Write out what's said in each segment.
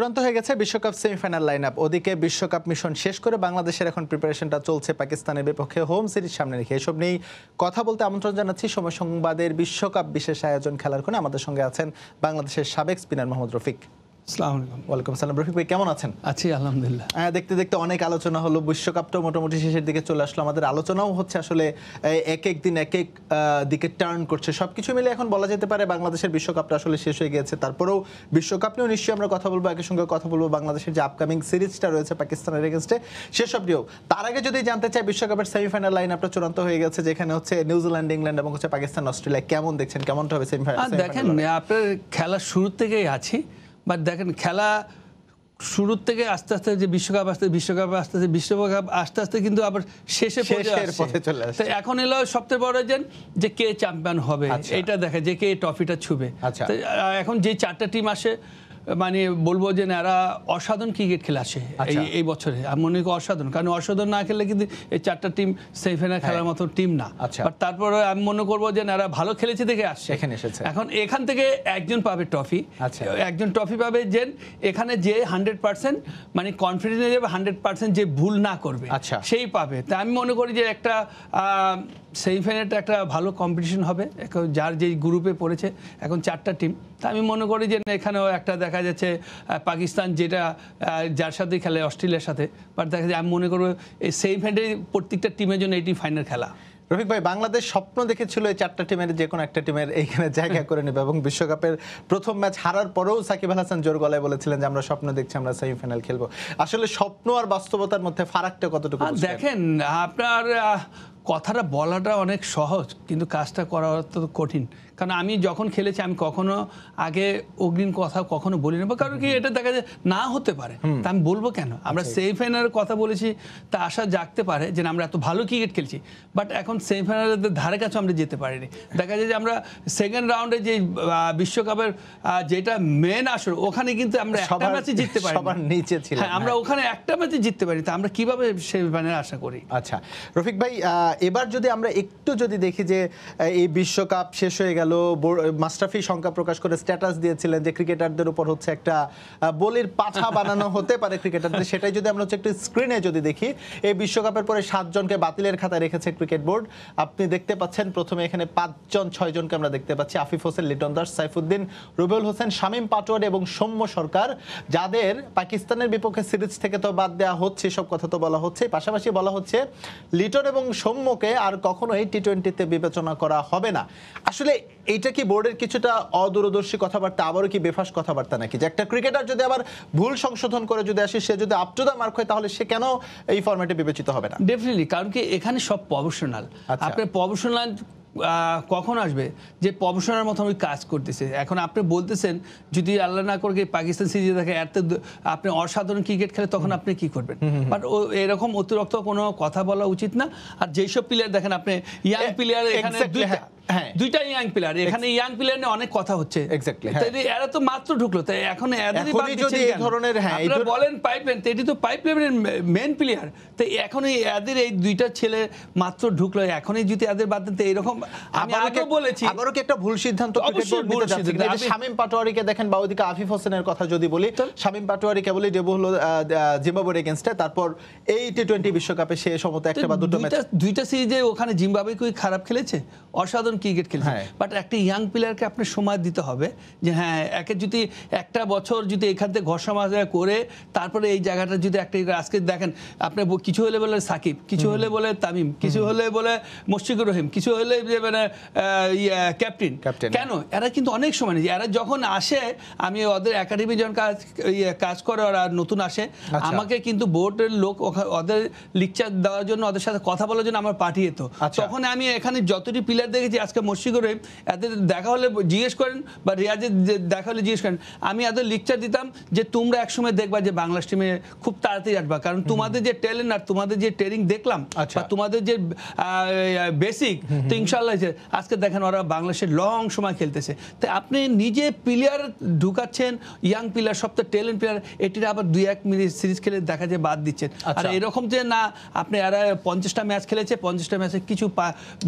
চূড়ান্ত হয়ে গেছে বিশ্বকাপ সেমিফাইনাল লাইন আপ ওদিকে বিশ্বকাপ মিশন শেষ করে বাংলাদেশের এখন প্রিপারেশনটা চলছে পাকিস্তানের বিপক্ষে হোম সিরিজ সামনে রেখে এসব নিয়েই কথা বলতে আমন্ত্রণ জানাচ্ছি সময় সংবাদের বিশ্বকাপ বিশেষ আয়োজন খেলার কোণে আমাদের সঙ্গে আছেন বাংলাদেশের সাবেক স্পিনার মোহাম্মদ রফিক ওয়েলকাম কেমন আছেন আছি আলহামদুলিল্লাহ হ্যাঁ দেখতে দেখতে অনেক আলোচনা হলো বিশ্বকাপটাও মোটামুটি শেষের দিকে চলে আসলো আমাদের আলোচনাও হচ্ছে আসলে এক এক দিন এক এক দিকে টার্ন মিলে এখন বলা যেতে পারে বাংলাদেশের বিশ্বকাপটা আসলে শেষ হয়ে গেছে তারপরেও বিশ্বকাপ নিয়েও নিশ্চয়ই আমরা কথা বলবো একই সঙ্গে কথা বলবো বাংলাদেশের যে আপকামিং সিরিজটা রয়েছে পাকিস্তানের এগেনস্টে সেসব নিয়েও তার আগে যদি জানতে চাই বিশ্বকাপের সেমিফাইনাল লাইন আপনার চূড়ান্ত হয়ে গেছে যেখানে হচ্ছে নিউজিল্যান্ড ইংল্যান্ড এবং হচ্ছে পাকিস্তান অস্ট্রেলিয়া কেমন দেখছেন কেমনটা হবে সেমিফাইনাল দেখেন আপনার খেলার শুরু থেকেই আছি বাট দেখেন খেলা শুরুর থেকে আস্তে আস্তে যে বিশ্বকাপ আসতে বিশ্বকাপ আস্তে আস্তে বিশ্বকাপ আস্তে আস্তে কিন্তু আবার শেষে তো এখন এলো সবচেয়ে বড় যেন যে কে চ্যাম্পিয়ন হবে আচ্ছা। এটা দেখে যে কে ট্রফিটা ছুবে আচ্ছা। এখন যে চারটা টিম আসে মানে বলবো যে এরা অসাধারণ ক্রিকেট খেলাছে এই আচ্ছা। এই বছরে আমি মনে করি অসাধারণ কারণ অসাধারণ না খেলে কিন্তু এই চারটা টিম সেমিফাইনাল হ্যাঁ। খেলার মতো টিম না আচ্ছা তারপরে আমি মনে করবো যে এরা ভালো খেলেছে দেখে আসছে এখানে এসেছে এখন এখান থেকে একজন পাবে ট্রফি আচ্ছা একজন ট্রফি পাবে যে এখানে যে হান্ড্রেড পার্সেন্ট মানে কনফিডেন্স যাবে হান্ড্রেড পার্সেন্ট যে ভুল না করবে আচ্ছা সেই পাবে তা আমি মনে করি যে একটা সেমিফাইনালটা একটা ভালো কম্পিটিশন হবে এখন যার যেই গ্রুপে পড়েছে এখন চারটা টিম তা আমি মনে করি যে এখানেও একটা দেখা যাচ্ছে পাকিস্তান যেটা যার সাথে খেলে অস্ট্রেলিয়ার সাথে বাট দেখা যায় আমি মনে করবো এই সেমিফাইনালে প্রত্যেকটা টিমের জন্য এটি ফাইনাল খেলা রফিক ভাই বাংলাদেশ স্বপ্ন দেখেছিল এই চারটা টিমের যে কোনো একটা টিমের এইখানে জায়গা করে নেবে এবং বিশ্বকাপের প্রথম ম্যাচ হারার পরেও সাকিব আল হাসান জোর গলায় বলেছিলেন যে আমরা স্বপ্ন দেখছি আমরা সেমিফাইনাল খেলবো আসলে স্বপ্ন আর বাস্তবতার মধ্যে ফারাকটা কতটুকু দেখেন আপনার কথাটা বলাটা অনেক সহজ কিন্তু কাজটা করা তো কঠিন কারণ আমি যখন খেলেছি আমি কখনো আগে অগ্রিম কথা কখনো বলি না কারণ কি এটা দেখা যায় না হতে পারে তা আমি বলবো কেন আমরা আচ্ছা। সেমিফাইনালের কথা বলেছি তা আশা জাগতে পারে যে আমরা এত ভালো ক্রিকেট খেলছি বাট এখন সেমিফাইনালের ধারে কাছে আমরা যেতে পারিনি দেখা যায় যে আমরা সেকেন্ড রাউন্ডে যে বিশ্বকাপের যেটা মেন আসর ওখানে কিন্তু আমরা একটা ম্যাচে জিততে পারি সবার নিচে ছিল হ্যাঁ আমরা হ্যাঁ। ওখানে একটা ম্যাচে জিততে পারি তা আমরা কিভাবে সেমিফাইনাল আশা করি আচ্ছা রফিক ভাই এবার যদি আমরা একটু যদি দেখি যে এই বিশ্বকাপ শেষ হয়ে গেল গেল মাস্টাফি শঙ্কা প্রকাশ করে স্ট্যাটাস দিয়েছিলেন যে ক্রিকেটারদের উপর হচ্ছে একটা বলির পাঠা বানানো হতে পারে ক্রিকেটারদের সেটাই যদি আমরা হচ্ছে একটু স্ক্রিনে যদি দেখি এই বিশ্বকাপের পরে সাতজনকে বাতিলের খাতায় রেখেছে ক্রিকেট বোর্ড আপনি দেখতে পাচ্ছেন প্রথমে এখানে পাঁচজন ছয়জনকে আমরা দেখতে পাচ্ছি আফিফ হোসেন লিটন দাস সাইফুদ্দিন রুবেল হোসেন শামীম পাটোয়ারি এবং সৌম্য সরকার যাদের পাকিস্তানের বিপক্ষে সিরিজ থেকে তো বাদ দেওয়া হচ্ছে সব কথা তো বলা হচ্ছে পাশাপাশি বলা হচ্ছে লিটন এবং সৌম্যকে আর কখনোই টি টোয়েন্টিতে বিবেচনা করা হবে না আসলে এটা কি বোর্ডের কিছুটা অদূরদর্শী কথাবার্তা আবারও কি বেফাস কথাবার্তা নাকি যে একটা ক্রিকেটার যদি আবার ভুল সংশোধন করে যদি আসে সে যদি আপ টু দা মার্ক হয় তাহলে সে কেন এই ফর্মেটে বিবেচিত হবে না ডেফিনেটলি কারণ কি এখানে সব প্রফেশনাল আপনি প্রফেশনাল কখন আসবে যে প্রফেশনাল মতো আমি কাজ করতেছে এখন আপনি বলতেছেন যদি আল্লাহ না করে পাকিস্তান সিরিজে থাকে এত আপনি অসাধারণ ক্রিকেট খেলে তখন আপনি কি করবেন বাট ও এরকম অতিরিক্ত কোনো কথা বলা উচিত না আর যেসব প্লেয়ার দেখেন আপনি ইয়াং প্লেয়ার এখানে দুইটা হ্যাঁ। হ্যাঁ। দুইটা ইয়াং প্লেয়ার এখানে ইয়াং প্লেয়ার নিয়ে অনেক কথা হচ্ছে এক্স্যাক্টলি এরা তো মাত্র ঢুকলো তাই এখন এদেরই বাদ এই ধরনের হ্যাঁ আপনারা বলেন পাইপলাইন এটি তো পাইপলাইনের মেন প্লেয়ার এখন এই এদের এই দুইটা ছেলে মাত্র ঢুকলো এখনই যদি এদের বাদ এরকম আমি আগে বলেছি আবারও কি একটা ভুল সিদ্ধান্ত অবশ্যই ভুল শামীম পাটোয়ারিকে দেখেন বা ওদিকে আফিফ হোসেনের কথা যদি বলি শামিম পাটোয়ারি কেবলই ডেবু হলো জিম্বাবুয়ের এগেইনস্টে তারপর এই টি টোয়েন্টি বিশ্বকাপে সে সমত একটা বা দুটো ম্যাচ দুইটা সিরিজে ওখানে জিম্বাবুয়ে খারাপ খেলেছে অসাধারণ ক্রিকেট খেলছে বাট হ্যাঁ। একটা ইয়াং প্লেয়ারকে আপনার সময় দিতে হবে যে হ্যাঁ একে যদি একটা বছর যদি এখান থেকে ঘষা মাজা করে তারপরে এই জায়গাটা যদি একটা আজকে দেখেন আপনি কিছু হলে বলে সাকিব কিছু হলে বলে তামিম কিছু হলে বলে মুশফিকুর রহিম কিছু হলে মানে ক্যাপ্টেন ইয়ে, কেন হ্যাঁ। এরা কিন্তু অনেক সময় নিয়েছে এরা যখন আসে আমি ওদের একাডেমি যখন কাজ ইয়ে, কাজ করে ওরা নতুন আসে আচ্ছা। আমাকে কিন্তু বোর্ডের লোক ওদের লিকচার দেওয়ার জন্য ওদের সাথে কথা বলার জন্য আমার পাঠিয়ে তো আচ্ছা। তখন আমি এখানে যতটি প্লেয়ার দেখেছি আজকে মুশফিক রহিম এদের দেখা হলে জিজ্ঞেস করেন বা রিয়াজের দেখা হলে জিজ্ঞেস করেন আমি এত লিকচার দিতাম যে তোমরা একসময় দেখবা যে বাংলা স্টিমে খুব তাড়াতাড়ি আসবা কারণ তোমাদের যে ট্যালেন্ট আর তোমাদের যে ট্রেনিং দেখলাম আচ্ছা তোমাদের যে বেসিক তো ইনশাল্লাহ আজকে দেখেন ওরা বাংলাদেশের লং সময় খেলতেছে তো আপনি নিজে প্লেয়ার ঢুকাচ্ছেন ইয়াং প্লেয়ার তো ট্যালেন্ট প্লেয়ার এটির আবার দুই এক মিনিট সিরিজ খেলে দেখা যায় বাদ দিচ্ছেন আর আচ্ছা। এরকম যে না আপনি এরা পঞ্চাশটা ম্যাচ খেলেছে পঞ্চাশটা ম্যাচে কিছু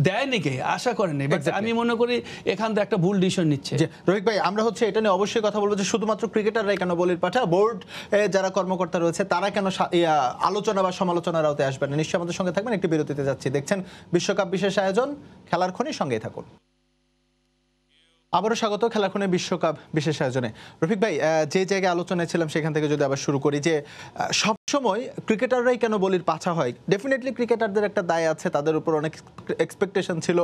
দেয়নি কে আশা করেন নেই বাট আমি মনে করি এখান থেকে একটা ভুল ডিসিশন নিচ্ছে রোহিত ভাই আমরা হচ্ছে এটা নিয়ে অবশ্যই কথা বলবো যে শুধুমাত্র ক্রিকেটাররাই কেন বলির পাঠা বোর্ড যারা কর্মকর্তা রয়েছে তারা কেন আলোচনা বা সমালোচনার আওতায় আসবেন না নিশ্চয় আমাদের সঙ্গে থাকবেন একটি বিরতিতে যাচ্ছি দেখছেন বিশ্বকাপ বিশেষ আয়োজন খেলার খনি সঙ্গেই থাকুন আবারও স্বাগত খেলাখনে বিশ্বকাপ বিশেষ আয়োজনে রফিক ভাই যে জায়গায় আলোচনায় ছিলাম সেখান থেকে যদি আবার শুরু করি যে সব সময় ক্রিকেটাররাই কেন বলির পাছা হয় ডেফিনেটলি ক্রিকেটারদের একটা দায় আছে তাদের উপর অনেক এক্সপেকটেশন ছিল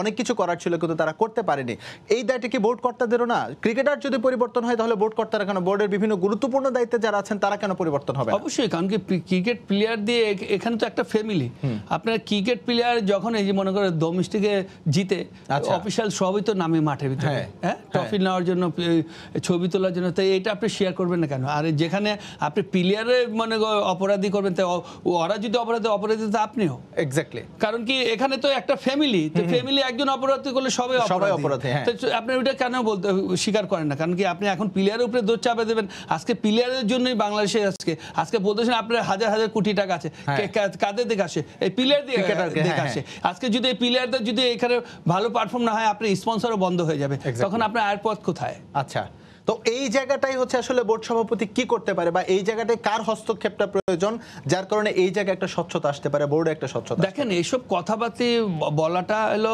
অনেক কিছু করার ছিল কিন্তু তারা করতে পারেনি এই দায়টা কি বোর্ড কর্তাদেরও না ক্রিকেটার যদি পরিবর্তন হয় তাহলে বোর্ড কর্তারা কেন বোর্ডের বিভিন্ন গুরুত্বপূর্ণ দায়িত্বে যারা আছেন তারা কেন পরিবর্তন হবে অবশ্যই কারণ কি ক্রিকেট প্লেয়ার দিয়ে এখানে তো একটা ফ্যামিলি আপনার ক্রিকেট প্লেয়ার যখন এই যে মনে করে ডোমেস্টিকে জিতে অফিসিয়াল আচ্ছা। সবই তো নামে মাঠে ভিতরে হ্যাঁ ট্রফি হ্যাঁ? হ্যাঁ। নেওয়ার জন্য ছবি তোলার জন্য তাই এটা আপনি শেয়ার করবেন না কেন আর যেখানে আপনি প্লেয়ারের মনে কর অপরাধী করবেন ওরা যদি অপরাধী অপরাধী আপনিও এক্স্যাক্টলি কারণ কি এখানে তো একটা ফ্যামিলি ফ্যামিলি একজন অপরাধী করলে সবাই সবাই অপরাধী হ্যাঁ। আপনি ওইটা কেন বলতে স্বীকার করেন না কারণ কি আপনি এখন প্লেয়ারের উপরে দোষ চাপে দেবেন আজকে প্লেয়ারের জন্যই বাংলাদেশে আজকে আজকে বলতেছেন আপনার হাজার হাজার কোটি টাকা আছে হ্যাঁ। কাদের দিকে আসে এই প্লেয়ার দিকে হ্যাঁ, আসে আজকে যদি এই প্লেয়ারদের যদি এখানে ভালো পারফর্ম না হয় আপনার স্পন্সরও বন্ধ হয়ে যাবে তখন আপনার আয়ের পথ কোথায় আচ্ছা তো এই জায়গাটাই হচ্ছে আসলে বোর্ড সভাপতি কি করতে পারে বা এই জায়গাটায় কার হস্তক্ষেপটা প্রয়োজন যার কারণে এই জায়গায় একটা স্বচ্ছতা আসতে পারে বোর্ডে একটা স্বচ্ছতা দেখেন এইসব কথাবার্তি বলাটা হলো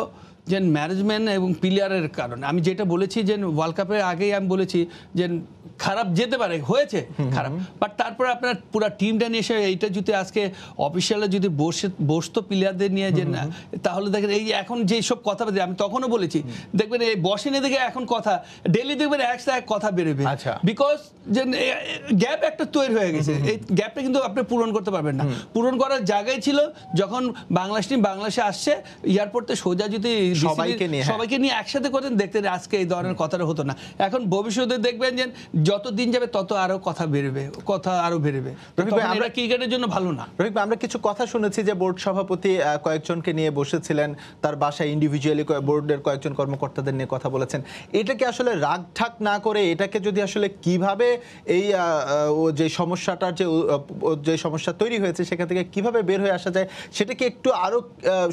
যে ম্যানেজমেন্ট এবং প্লেয়ারের কারণে আমি যেটা বলেছি যে ওয়ার্ল্ড কাপের আগেই আমি বলেছি যে খারাপ যেতে পারে হয়েছে খারাপ বাট তারপরে আপনার পুরো টিমটা নিয়ে এসে এইটা যদি আজকে অফিসিয়ালে যদি বসে বসতো প্লেয়ারদের নিয়ে যে না তাহলে দেখেন এই এখন যে সব কথা আমি তখনও বলেছি দেখবেন এই বসেনি দেখে এখন কথা ডেলি দেখবেন একসাথে এক কথা বেরোবে বিকজ আচ্ছা। যে গ্যাপ একটা তৈরি হয়ে গেছে এই গ্যাপটা কিন্তু আপনি পূরণ করতে পারবেন না পূরণ করার জায়গায় ছিল যখন বাংলাদেশ টিম বাংলাদেশে আসছে এয়ারপোর্টে সোজা যদি সবাইকে নিয়ে হ্যাঁ। সবাইকে নিয়ে একসাথে করেন দেখতে আজকে এই ধরনের কথাটা হতো না এখন ভবিষ্যতে দেখবেন যে যত দিন যাবে তত আরো কথা বেরবে কথা আরো বেরবে আমরা ক্রিকেটের জন্য ভালো না রবি আমরা কিছু কথা শুনেছি যে বোর্ড সভাপতি কয়েকজনকে নিয়ে বসেছিলেন তার বাসায় ইন্ডিভিজুয়ালি বোর্ডের কয়েকজন কর্মকর্তাদের নিয়ে কথা বলেছেন এটাকে আসলে রাগ ঠাক না করে এটাকে যদি আসলে কিভাবে এই যে সমস্যাটার যে যে সমস্যা তৈরি হয়েছে সেখান থেকে কিভাবে বের হয়ে আসা যায় সেটাকে একটু আরো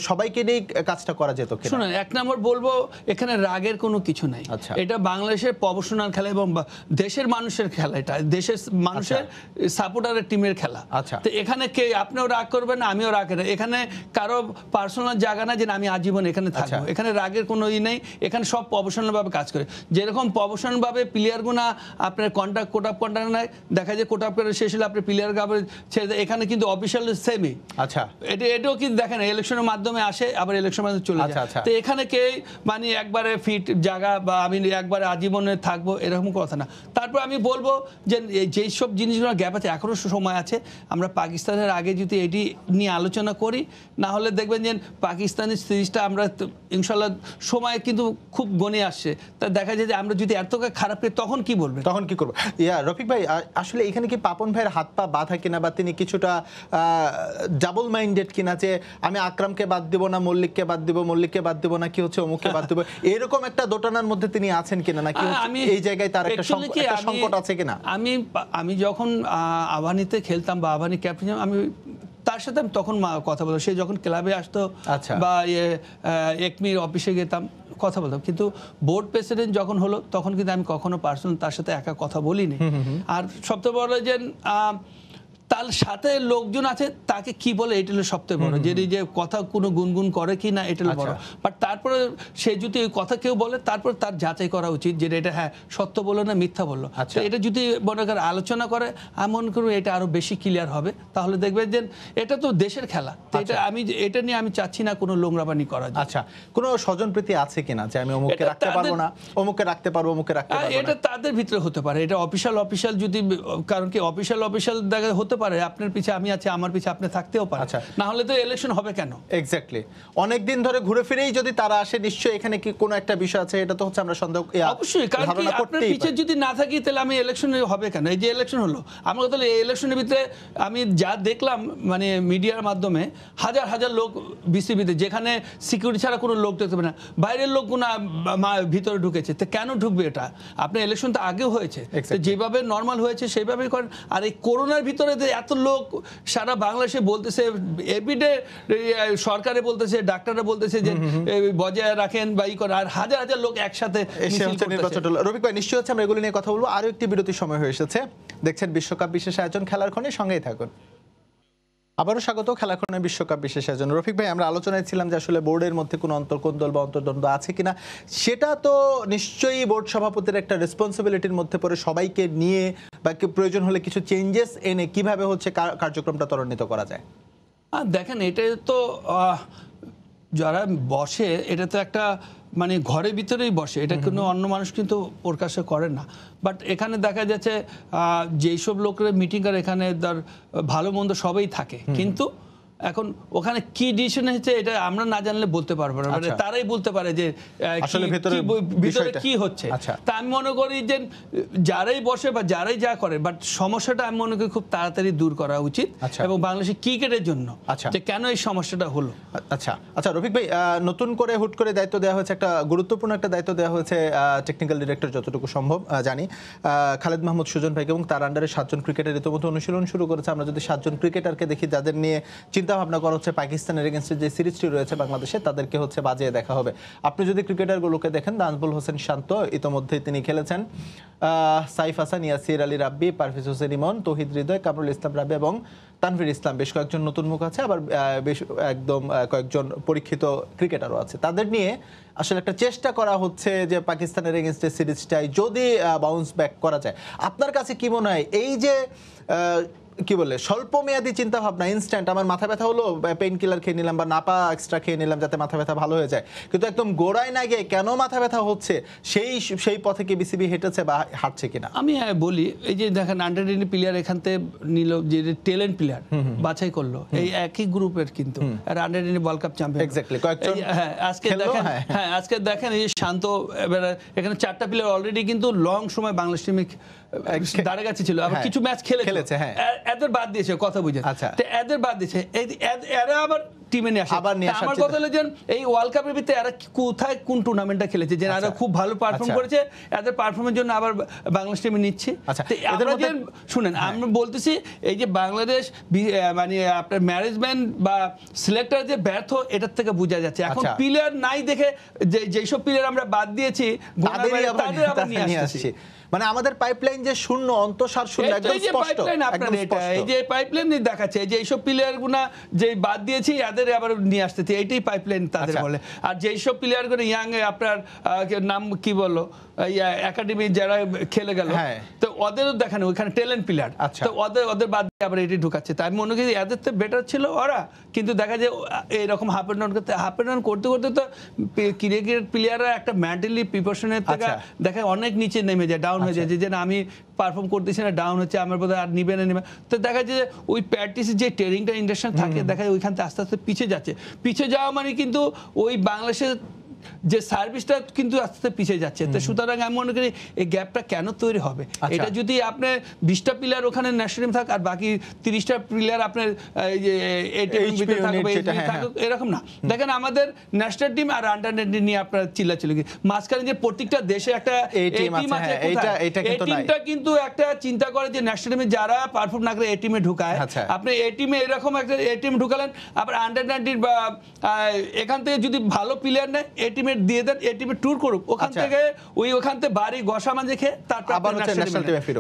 সবাইকে নিয়ে কাজটা করা যেত শোনেন মানে এক নম্বর বলবো এখানে রাগের কোনো কিছু নাই আচ্ছা। এটা বাংলাদেশের প্রফেশনাল খেলা এবং দেশের মানুষের খেলা এটা দেশের মানুষের সাপোর্টারের আচ্ছা। টিমের খেলা আচ্ছা তো এখানে কে আপনিও রাগ করবেন আমিও রাগ এখানে কারো পার্সোনাল জায়গা না যে আমি আজীবন এখানে থাকবো আচ্ছা। এখানে রাগের কোনো ই নেই এখানে সব প্রফেশনালভাবে কাজ করে যেরকম প্রফেশনালভাবে প্লেয়ারগুনা আপনার কন্ট্রাক্ট কোট আপ কন্ট্রাক্ট নেয় দেখা যায় কোট আপ করে শেষ হলে আপনি প্লেয়ার গাবে ছেড়ে এখানে কিন্তু অফিসিয়াল সেমই আচ্ছা এটা এটাও কিন্তু দেখেন ইলেকশনের মাধ্যমে আসে আবার ইলেকশনের মাধ্যমে চলে যায় তো এখানে কে মানে একবারে ফিট জায়গা বা আমি একবারে আজীবনে থাকবো এরকম কথা না তারপর আমি বলবো যে যেই সব জিনিসগুলো গ্যাপ আছে এখনও সময় আছে আমরা পাকিস্তানের আগে যদি এটি নিয়ে আলোচনা করি না হলে দেখবেন যে পাকিস্তানের সিরিজটা আমরা ইনশাল্লাহ সময় কিন্তু খুব গনে আসছে তা দেখা যায় যে আমরা যদি এত খারাপ করি তখন কি বলবে তখন কি করবো ইয়া রফিক ভাই আসলে এখানে কি পাপন ভাইয়ের হাত পা বাধা কিনা বা তিনি কিছুটা ডাবল মাইন্ডেড কিনা যে আমি আকরামকে বাদ দেবো না মল্লিককে বাদ দেবো মল্লিককে বাদ দেবো দেবো নাকি হচ্ছে অমুককে বাদ দেবো এরকম একটা দোটানার মধ্যে তিনি আছেন কিনা নাকি এই জায়গায় তার একটা সংকট আছে কিনা আমি আমি যখন আভানিতে খেলতাম বা আভানি ক্যাপ্টেন আমি তার সাথে আমি তখন কথা বলতাম সে যখন ক্লাবে আসতো আচ্ছা। বা ইয়ে একমির অফিসে গেতাম কথা বলতাম কিন্তু বোর্ড প্রেসিডেন্ট যখন হলো তখন কিন্তু আমি কখনো পার্সোনাল তার সাথে একা কথা বলিনি আর সবচেয়ে বড় যে তার সাথে লোকজন আছে তাকে কি বলে এটা হলো সবথেকে বড় যে যে কথা কোনো গুনগুন করে কি না এটা বড় আচ্ছা। বাট তারপরে সে যদি ওই কথা কেউ বলে তারপর তার যাচাই করা উচিত যে এটা হ্যাঁ সত্য বললো না মিথ্যা বললো আচ্ছা। এটা যদি মনে করেন আলোচনা করে আমি মনে করি এটা আরো বেশি ক্লিয়ার হবে তাহলে দেখবেন যে এটা তো দেশের খেলা এটা আচ্ছা। আমি এটা নিয়ে আমি চাচ্ছি না কোনো লোংরাবানি করা আচ্ছা কোনো স্বজন প্রীতি আছে কিনা যে আমি অমুককে রাখতে পারবো না অমুককে রাখতে পারবো অমুককে রাখতে পারবো এটা তাদের ভিতরে হতে পারে এটা অফিসিয়াল অফিসিয়াল যদি কারণ কি অফিসিয়াল অফিসিয়াল দেখা হতে পারে আপনার পিছে আমি আছি আমার পিছে আপনি থাকতেও পারে আচ্ছা। না হলে তো ইলেকশন হবে কেন এক্স্যাক্টলি অনেক দিন ধরে ঘুরে ফিরেই যদি তারা আসে নিশ্চয়ই এখানে কি কোনো একটা বিষয় আছে এটা তো হচ্ছে আমরা সন্দেহ অবশ্যই কারণ আপনার পিছে যদি না থাকি তাহলে আমি ইলেকশন হবে কেন এই যে ইলেকশন হলো আমরা তাহলে এই ইলেকশনের ভিতরে আমি যা দেখলাম মানে মিডিয়ার মাধ্যমে হাজার হাজার লোক বিসিবিতে যেখানে সিকিউরিটি ছাড়া কোনো লোক দেখতে পারে না বাইরের লোক কোনো ভিতরে ঢুকেছে তো কেন ঢুকবে এটা আপনার ইলেকশন তো আগেও হয়েছে যেভাবে নর্মাল হয়েছে সেইভাবেই করেন আর এই করোনার ভিতরে যে এত লোক সারা বাংলাদেশে বলতেছে এপিডে সরকারে বলতেছে ডাক্তাররা বলতেছে যে বজায় রাখেন বা ই করেন আর হাজার হাজার লোক একসাথে রবিক ভাই নিশ্চয় হচ্ছে আমরা এগুলো নিয়ে কথা বলবো আরও একটি বিরতির সময় হয়ে এসেছে দেখছেন বিশ্বকাপ বিশেষ আয়োজন খেলার ক্ষণে সঙ্গেই থাকুন আবারও স্বাগত খেলাখনে বিশ্বকাপ বিশেষের জন্য রফিক ভাই আমরা আলোচনায় ছিলাম যে আসলে বোর্ডের মধ্যে কোনো অন্তর্কোন্দল বা অন্তর্দ্বন্দ্ব আছে কিনা সেটা তো নিশ্চয়ই বোর্ড সভাপতির একটা রেসপন্সিবিলিটির মধ্যে পড়ে সবাইকে নিয়ে বা প্রয়োজন হলে কিছু চেঞ্জেস এনে কিভাবে হচ্ছে কার্যক্রমটা ত্বরান্বিত করা যায় দেখেন এটা তো যারা বসে এটা তো একটা মানে ঘরের ভিতরেই বসে এটা কোনো অন্য মানুষ কিন্তু প্রকাশে করে না বাট এখানে দেখা যাচ্ছে যেসব লোকের মিটিং আর এখানে ধর ভালো মন্দ সবই থাকে কিন্তু এখন ওখানে কি ডিসিশন হয়েছে এটা আমরা না জানলে বলতে পারবো না মানে আচ্ছা। তারাই বলতে পারে যে ভিতরে কি হচ্ছে আচ্ছা। তা আমি মনে করি যে যারাই বসে বা যারাই যা করে বাট সমস্যাটা আমি মনে করি খুব তাড়াতাড়ি দূর করা উচিত আচ্ছা। এবং বাংলাদেশের ক্রিকেটের জন্য যে কেন এই সমস্যাটা হলো আচ্ছা আচ্ছা রফিক ভাই নতুন করে হুট করে দায়িত্ব দেওয়া হয়েছে একটা গুরুত্বপূর্ণ একটা দায়িত্ব দেওয়া হয়েছে টেকনিক্যাল ডিরেক্টর যতটুকু সম্ভব জানি খালেদ মাহমুদ সুজন ভাইকে এবং তার আন্ডারে সাতজন ক্রিকেটার ইতিমধ্যে অনুশীলন শুরু করেছে আমরা যদি সাতজন ক্রিকেটারকে দেখি যাদের নিয়ে চিন্তা চিন্তা ভাবনা করা হচ্ছে পাকিস্তানের এগেনস্টে যে সিরিজটি রয়েছে বাংলাদেশে তাদেরকে হচ্ছে বাজিয়ে দেখা হবে আপনি যদি ক্রিকেটারগুলোকে দেখেন দানবুল হোসেন শান্ত ইতোমধ্যেই তিনি খেলেছেন সাইফ হাসান ইয়াসির আলী রাব্বি পারফিজ হোসেন ইমন তহিদ হৃদয় কামরুল ইসলাম রাব্বি এবং তানভীর ইসলাম বেশ কয়েকজন নতুন মুখ আছে আবার বেশ একদম কয়েকজন পরীক্ষিত ক্রিকেটারও আছে তাদের নিয়ে আসলে একটা চেষ্টা করা হচ্ছে যে পাকিস্তানের এগেনস্টে সিরিজটাই যদি বাউন্স ব্যাক করা যায় আপনার কাছে কি মনে হয় এই যে কি বলে স্বল্প মেয়াদি চিন্তা ভাবনা ইনস্ট্যান্ট আমার মাথা ব্যথা হলো পেইন কিলার খেয়ে নিলাম বা নাপা এক্সট্রা খেয়ে নিলাম যাতে মাথা ব্যথা ভালো হয়ে যায় কিন্তু একদম গোড়ায় না গিয়ে কেন মাথা ব্যথা হচ্ছে সেই সেই পথে কি বিসিবি হেঁটেছে বা হাঁটছে কিনা আমি বলি এই যে দেখেন আন্ডার টেন প্লেয়ার এখান থেকে নিল যে ট্যালেন্ট প্লেয়ার বাছাই করলো এই একই গ্রুপের কিন্তু আর under ten world cup champion exactly কয়েকজন হ্যাঁ আজকে দেখেন হ্যাঁ।, হ্যাঁ আজকে দেখেন এই শান্ত এখানে চারটা প্লেয়ার অলরেডি কিন্তু লং সময় বাংলাদেশ টিমে দাঁড়া কাছে ছিল আবার হ্যাঁ, কিছু ম্যাচ খেলেছে হ্যাঁ এদের বাদ দিয়েছে কথা বুঝে আচ্ছা এদের বাদ দিয়েছে এরা আবার টিমে নিয়ে আসে আবার নিয়ে আসা আমার কথা হলো যে এই ওয়ার্ল্ড কাপের ভিতরে এরা কোথায় কোন টুর্নামেন্টটা খেলেছে যে এরা আচ্ছা। খুব ভালো পারফর্ম আচ্ছা। করেছে এদের পারফর্মের জন্য আবার বাংলাদেশ টিমে নিচ্ছে আচ্ছা, এদের মধ্যে শুনেন হ্যাঁ। আমরা বলতেছি এই যে বাংলাদেশ মানে আপনার ম্যানেজমেন্ট বা সিলেক্টর যে ব্যর্থ এটার থেকে বোঝা যাচ্ছে এখন প্লেয়ার নাই দেখে যে যেসব প্লেয়ার আমরা বাদ দিয়েছি তাদের আবার নিয়ে আসছি মানে আমাদের পাইপলাইন যে শূন্য অন্তঃসার শূন্য একদম স্পষ্ট এই যে পাইপলাইন দেখাচ্ছে যে এইসব প্লেয়ার গুনা যে বাদ দিয়েছি এদের তাদের আবার নিয়ে আসতে এইটাই পাইপলাইন তাদের আচ্ছা। বলে আর যেই সব প্লেয়ারগুলো ইয়াং আপনার নাম কি বলো একাডেমি যারা খেলে গেল হ্যাঁ। তো ওদেরও দেখানো ওখানে ট্যালেন্ট প্লেয়ার আচ্ছা ওদের ওদের বাদ আবার এটি ঢুকাচ্ছে তাই আমি মনে করি এদের তো বেটার ছিল ওরা কিন্তু দেখা যায় এরকম হাফ অ্যান্ড রান করতে হাফ অ্যান্ড রান করতে করতে তো ক্রিকেট প্লেয়াররা একটা মেন্টালি প্রিপারেশনের থেকে আচ্ছা। দেখা অনেক নিচে নেমে যায় ডাউন হয়ে যায় আচ্ছা। যে না আমি পারফর্ম করতেছি না ডাউন হচ্ছে আমার বোধহয় আর নিবে না নেবে তো দেখা যায় যে ওই প্র্যাকটিসের যে ট্রেনিংটা ইন্ডাস্ট্রি থাকে দেখা যায় ওইখান থেকে আস্তে আস্তে পিছিয়ে যাচ্ছে পিছিয়ে যাওয়া মানে কিন্তু ওই বাংলাদেশের যে সার্ভিসটা কিন্তু আস্তে আস্তে পিছিয়ে যাচ্ছে তো সুতরাং আমি মনে করি এই গ্যাপটা কেন তৈরি হবে আচ্ছা। এটা যদি আপনার বিশটা পিলার ওখানে ন্যাশনাল থাক আর বাকি তিরিশটা পিলার আপনার হ্যাঁ, হ্যাঁ। এরকম না দেখেন আমাদের ন্যাশনাল টিম আর আন্ডার নাইনটিন নিয়ে আপনার চিল্লা চলে গিয়ে মাঝখানে যে প্রত্যেকটা দেশে একটা টিমটা হ্যাঁ, কিন্তু একটা চিন্তা করে যে ন্যাশনাল টিমে যারা পারফর্ম না করে এ টিমে ঢুকায় আচ্ছা। আপনি এ টিমে এরকম একটা এ টিম ঢুকালেন আবার আন্ডার নাইনটিন বা এখান থেকে যদি ভালো প্লেয়ার নেয় এ এটিমেট দিয়ে দেন এটিমেট ট্যুর করুক ওখান আচ্ছা। থেকে ওই ওখান থেকে বাড়ি গসামা দেখে তারপর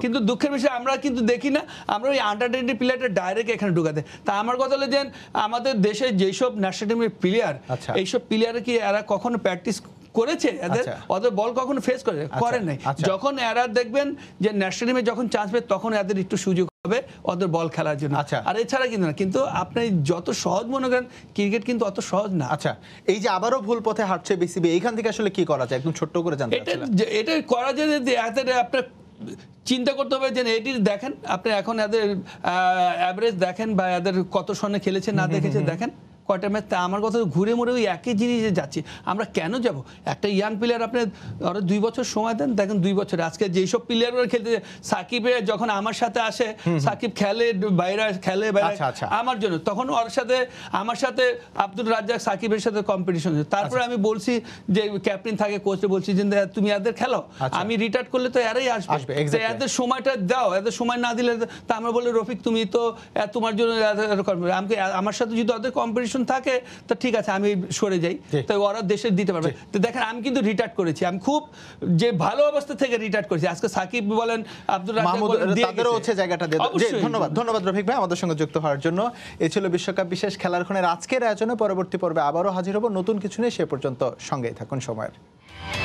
কিন্তু দুঃখের বিষয় আমরা কিন্তু দেখি না আমরা ওই আন্ডার টোয়েন্টি প্লেয়ারটা ডাইরেক্ট এখানে ঢুকাতে তা আমার কথা হলো যে আমাদের দেশে যেসব ন্যাশনাল টিমের প্লেয়ার এইসব প্লেয়ার কি এরা কখনো প্র্যাকটিস করেছে এদের আচ্ছা। অত বল কখনো ফেস করে করে নাই আচ্ছা, আচ্ছা। যখন এরা দেখবেন যে ন্যাশনাল টিমে যখন চান্স পেয়ে তখন এদের একটু সুযোগ হবে ওদের বল খেলার জন্য আর এছাড়া কিন্তু না কিন্তু আপনি যত সহজ মনে করেন ক্রিকেট কিন্তু অত সহজ না আচ্ছা এই যে আবারও ভুল পথে হাঁটছে বিসিবি এইখান থেকে আসলে কি করা যায় একদম ছোট্ট করে জানতে এটা এটা করা যায় যে আপনার চিন্তা করতে হবে যে এটি দেখেন আপনি এখন এদের অ্যাভারেজ দেখেন বা এদের কত সনে খেলেছে না দেখেছে দেখেন কয়টা ম্যাচ তা আমার কথা ঘুরে মরে ওই একই জিনিসে যাচ্ছি আমরা কেন যাব একটা ইয়াং প্লেয়ার আপনি আরও দুই বছর সময় দেন দেখেন দুই বছর আজকে যেসব প্লেয়ারগুলো খেলতে সাকিবের যখন আমার সাথে আসে সাকিব খেলে বাইরে খেলে আচ্ছা, আচ্ছা। আমার জন্য তখন ওর সাথে আমার সাথে আব্দুল রাজ্জাক সাকিবের সাথে কম্পিটিশন তারপরে আচ্ছা। আমি বলছি যে ক্যাপ্টেন থাকে কোচে বলছি যে তুমি এদের খেলো আমি রিটায়ার করলে তো এরাই আসবে এদের সময়টা দাও এদের সময় না দিলে তা আমরা বলে রফিক তুমি তো তোমার জন্য আমাকে আমার সাথে যদি ওদের কম্পিটিশন কন্ডিশন থাকে তো ঠিক আছে আমি সরে যাই তো ওরা দেশের দিতে পারবে তো দেখেন আমি কিন্তু রিটার্ট করেছি আমি খুব যে ভালো অবস্থা থেকে রিটার্ট করেছি আজকে সাকিব বলেন আব্দুল তাদেরও হচ্ছে জায়গাটা ধন্যবাদ ধন্যবাদ রফিক ভাই আমাদের সঙ্গে যুক্ত হওয়ার জন্য এ ছিল বিশ্বকাপ বিশেষ খেলার খুনের আজকের আয়োজনে পরবর্তী পর্বে আবারও হাজির হব নতুন কিছু নিয়ে সে পর্যন্ত সঙ্গেই থাকুন সময়ের